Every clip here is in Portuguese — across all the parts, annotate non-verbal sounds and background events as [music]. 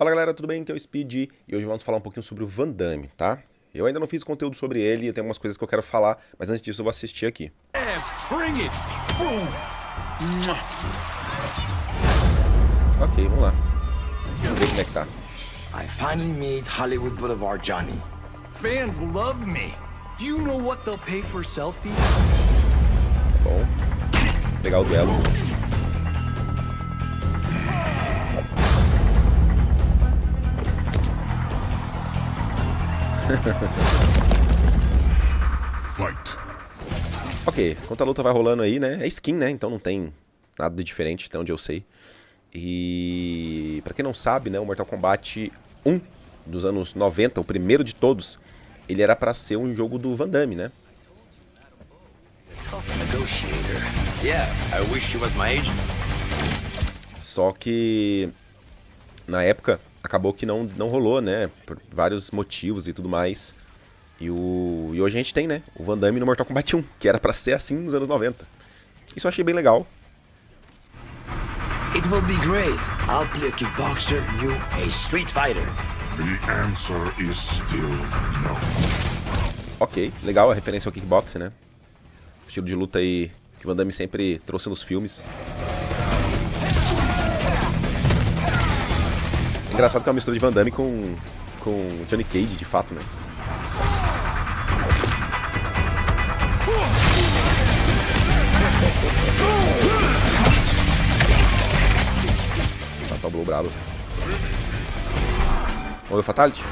Fala galera, tudo bem? Então é o Speed e hoje vamos falar um pouquinho sobre o Van Damme, tá? Eu ainda não fiz conteúdo sobre ele, eu tenho algumas coisas que eu quero falar, mas antes disso eu vou assistir aqui. Ok, vamos lá. Vamos ver como é que tá. I finally meet Hollywood Boulevard Johnny. Fans love me. Do you know what they'll pay for selfies? Tá bom. Legal o duelo. Fight. Ok, enquanto a luta vai rolando aí, né? É skin, né? Então não tem nada de diferente até onde eu sei. E para quem não sabe, né, o Mortal Kombat 1 dos anos 90, o primeiro de todos, ele era para ser um jogo do Van Damme, né? Só que na época acabou que não, não rolou, né? Por vários motivos e tudo mais. E, o, e hoje a gente tem, né? O Van Damme no Mortal Kombat 1, que era para ser assim nos anos 90. Isso eu achei bem legal. It will be great. I'll be a kickboxer, you a street fighter. The answer is still no. Ok, legal a referência ao kickboxing, né? Estilo de luta aí que Van Damme sempre trouxe nos filmes. Engraçado que é uma mistura de Van Damme com, com Johnny Cage, de fato, né? Tá, o Blow brabo. Ou o Fatality?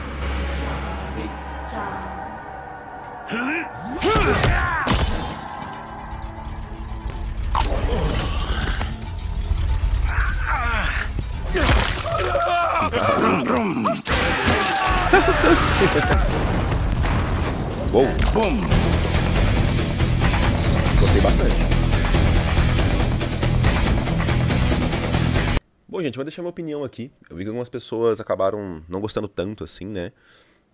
Uou. boom! Gostei bastante. Bom, gente, vou deixar minha opinião aqui. Eu vi que algumas pessoas acabaram não gostando tanto, assim, né?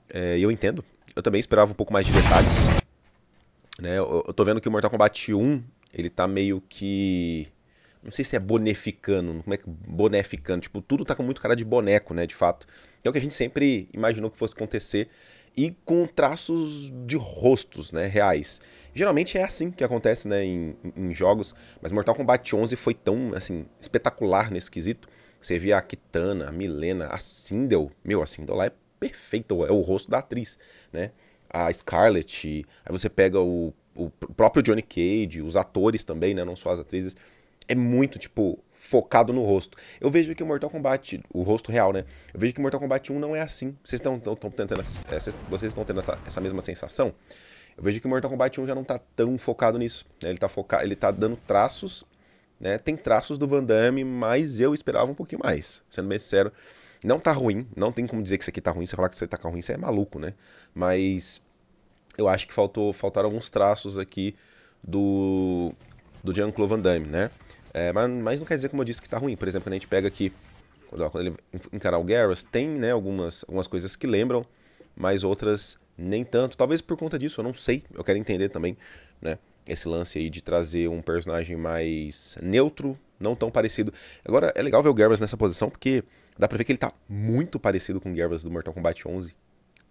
É, e é, eu entendo. Eu também esperava um pouco mais de detalhes. Né? Eu, eu tô vendo que o Mortal Kombat 1, ele tá meio que não sei se é boneficano, como é que boneficano, tipo, tudo tá com muito cara de boneco, né, de fato. É o que a gente sempre imaginou que fosse acontecer e com traços de rostos, né, reais. Geralmente é assim que acontece, né, em, em jogos, mas Mortal Kombat 11 foi tão, assim, espetacular nesse quesito. Você via a Kitana, a Milena, a Sindel, meu, a Sindel lá é perfeita, é o rosto da atriz, né, a Scarlett, aí você pega o, o próprio Johnny Cage, os atores também, né, não só as atrizes, é muito, tipo, focado no rosto. Eu vejo que o Mortal Kombat, o rosto real, né? Eu vejo que o Mortal Kombat 1 não é assim. Vocês estão tentando, é, vocês estão tendo essa mesma sensação? Eu vejo que o Mortal Kombat 1 já não tá tão focado nisso. Né? Ele, tá foca... ele tá dando traços, né? Tem traços do Van Damme, mas eu esperava um pouquinho mais, sendo bem sincero. Não tá ruim, não tem como dizer que isso aqui tá ruim. Você falar que você tá ruim, você é maluco, né? Mas eu acho que faltou, faltaram alguns traços aqui do do Jean-Claude Van Damme, né? É, mas, mas, não quer dizer, como eu disse, que está ruim. Por exemplo, quando a gente pega aqui, quando, ó, quando ele encarar o Garrus, tem né, algumas, algumas coisas que lembram, mas outras nem tanto. Talvez por conta disso, eu não sei. Eu quero entender também, né? Esse lance aí de trazer um personagem mais neutro, não tão parecido. Agora, é legal ver o Garrus nessa posição, porque dá pra ver que ele tá muito parecido com o Garrus do Mortal Kombat 11,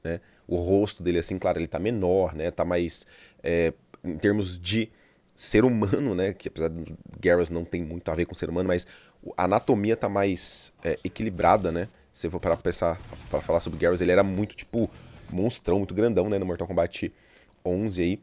né? O rosto dele, assim, claro, ele tá menor, né? Tá mais... É, em termos de ser humano, né? Que apesar de Garrus não tem muito a ver com ser humano, mas a anatomia tá mais é, equilibrada, né? Se eu for para pensar, para falar sobre Garrus, ele era muito tipo monstrão, muito grandão, né? No Mortal Kombat 11 aí.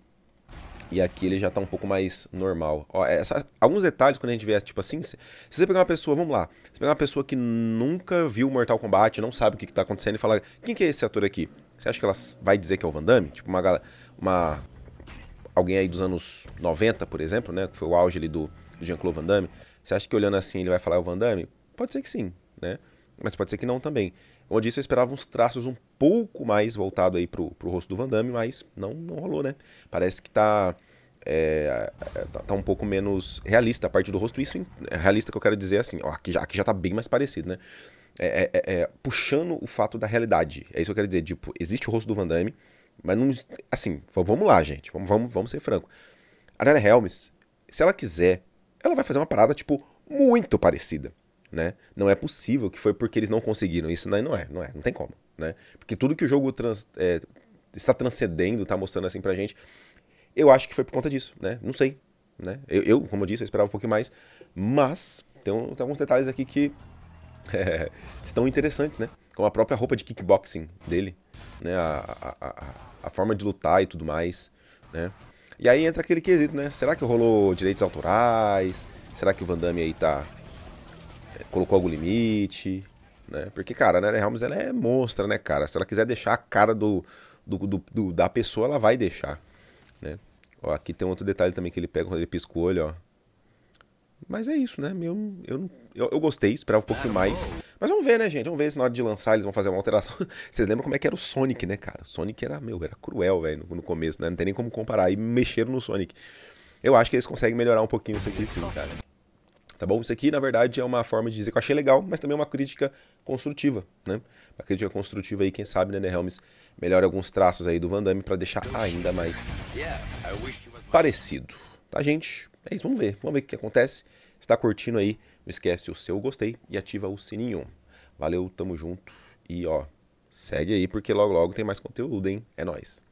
E aqui ele já tá um pouco mais normal. Ó, essa, alguns detalhes quando a gente vê, tipo assim, se, se você pegar uma pessoa, vamos lá, se pegar uma pessoa que nunca viu Mortal Kombat, não sabe o que, que tá acontecendo e falar, quem que é esse ator aqui? Você acha que ela vai dizer que é o Van Damme? Tipo, uma, uma alguém aí dos anos 90, por exemplo, né? Que foi o auge ali do, do Jean-Claude Van Damme. Você acha que olhando assim ele vai falar é o Van Damme? Pode ser que sim, né? Mas pode ser que não também. Onde isso eu esperava uns traços um pouco mais voltado aí pro, pro rosto do Van Damme, mas não, não rolou, né? Parece que tá, é, é tá, tá, um pouco menos realista a parte do rosto. Isso é realista que eu quero dizer é assim, ó, aqui já, aqui já tá bem mais parecido, né? É, é, puxando o fato da realidade. É isso que eu quero dizer. Tipo, existe o rosto do Van Damme, mas não. Assim, vamos lá, gente. Vamos, vamos, vamos ser franco. A Dana Helms, se ela quiser, ela vai fazer uma parada, tipo, muito parecida. Né? Não é possível que foi porque eles não conseguiram. Isso não é, não é, não tem como. Né? Porque tudo que o jogo trans, é, está transcendendo, está mostrando assim pra gente, eu acho que foi por conta disso, né? Não sei. Né? Eu, eu, como eu disse, eu esperava um pouquinho mais. Mas tem, um, tem alguns detalhes aqui que é, [laughs] estão interessantes, né? Como a própria roupa de kickboxing dele né? A, a, a forma de lutar e tudo mais, né? E aí entra aquele quesito, né? Será que rolou direitos autorais? Será que o Van Damme aí tá... Eh, colocou algum limite, né? Porque, cara, a Nelly ela é monstra, né, cara? Se ela quiser deixar a cara do, do, do, do da pessoa, ela vai deixar, né? Ó, aqui tem um outro detalhe também que ele pega quando ele pisca o olho, ó. Mas é isso, né? Eu, eu, eu, eu gostei, esperava um pouquinho mais. Mas vamos ver, né, gente? Vamos ver se na hora de lançar eles vão fazer uma alteração. [laughs] Vocês lembram como é que era o Sonic, né, cara? O Sonic era, meu, era cruel, velho, no, no, começo, né? Não tem nem como comparar. E mexeram no Sonic. Eu acho que eles conseguem melhorar um pouquinho isso aqui sim, cara. Tá bom? Isso aqui, na verdade, é uma forma de dizer que eu achei legal, mas também é uma crítica construtiva, né? Uma crítica construtiva aí, quem sabe, né, Helms melhora alguns traços aí do Van Damme pra deixar ainda mais parecido. Tá, gente? É isso, vamos ver. Vamos ver o que acontece. Se curtindo aí, não esquece o seu gostei e ativa o sininho. Valeu, tamo junto. E ó, segue aí porque logo logo tem mais conteúdo, hein? É nós.